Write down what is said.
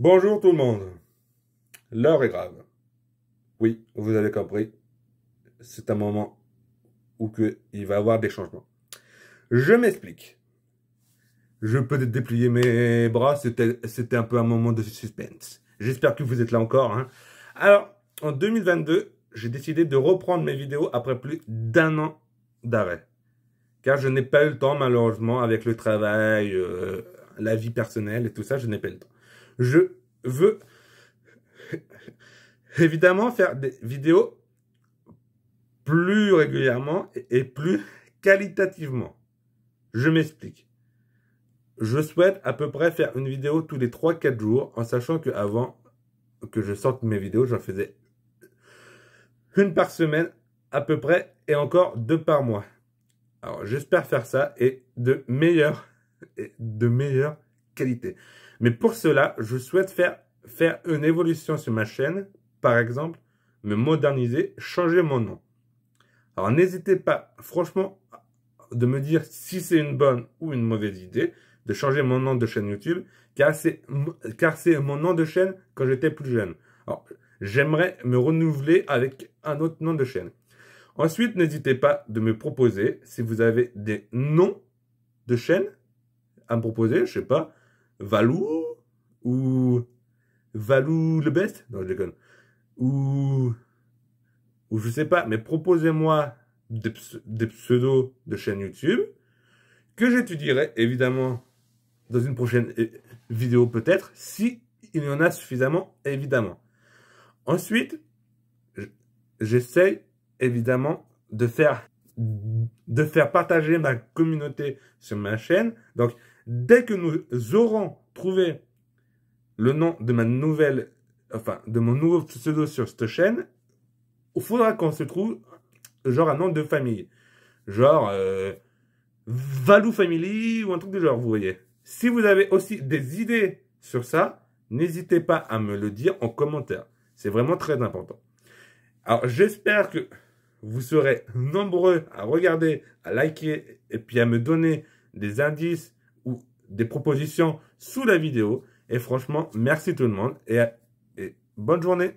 Bonjour tout le monde. L'heure est grave. Oui, vous avez compris. C'est un moment où que il va y avoir des changements. Je m'explique. Je peux déplier mes bras. C'était un peu un moment de suspense. J'espère que vous êtes là encore. Hein. Alors, en 2022, j'ai décidé de reprendre mes vidéos après plus d'un an d'arrêt. Car je n'ai pas eu le temps, malheureusement, avec le travail, euh, la vie personnelle et tout ça, je n'ai pas eu le temps. Je veux évidemment faire des vidéos plus régulièrement et plus qualitativement. Je m'explique. Je souhaite à peu près faire une vidéo tous les 3-4 jours en sachant que avant que je sorte mes vidéos, j'en faisais une par semaine à peu près et encore deux par mois. Alors j'espère faire ça et de meilleurs, et de meilleurs. Mais pour cela, je souhaite faire, faire une évolution sur ma chaîne, par exemple, me moderniser, changer mon nom. Alors n'hésitez pas, franchement, de me dire si c'est une bonne ou une mauvaise idée de changer mon nom de chaîne YouTube, car c'est mon nom de chaîne quand j'étais plus jeune. Alors, j'aimerais me renouveler avec un autre nom de chaîne. Ensuite, n'hésitez pas de me proposer si vous avez des noms de chaîne à me proposer, je sais pas, Valou ou Valou le best Non, je déconne. Ou ou je sais pas, mais proposez-moi des, pseudos de chaîne YouTube que j'étudierai évidemment dans une prochaine vidéo peut-être si il y en a suffisamment évidemment. Ensuite, j'essaye évidemment de faire de faire partager ma communauté sur ma chaîne. Donc, Dès que nous aurons trouvé le nom de ma nouvelle, enfin, de mon nouveau pseudo sur cette chaîne, il faudra qu'on se trouve, genre, un nom de famille. Genre, euh, Valou Family ou un truc du genre, vous voyez. Si vous avez aussi des idées sur ça, n'hésitez pas à me le dire en commentaire. C'est vraiment très important. Alors, j'espère que vous serez nombreux à regarder, à liker et puis à me donner des indices des propositions sous la vidéo. Et franchement, merci tout le monde et, bonne journée.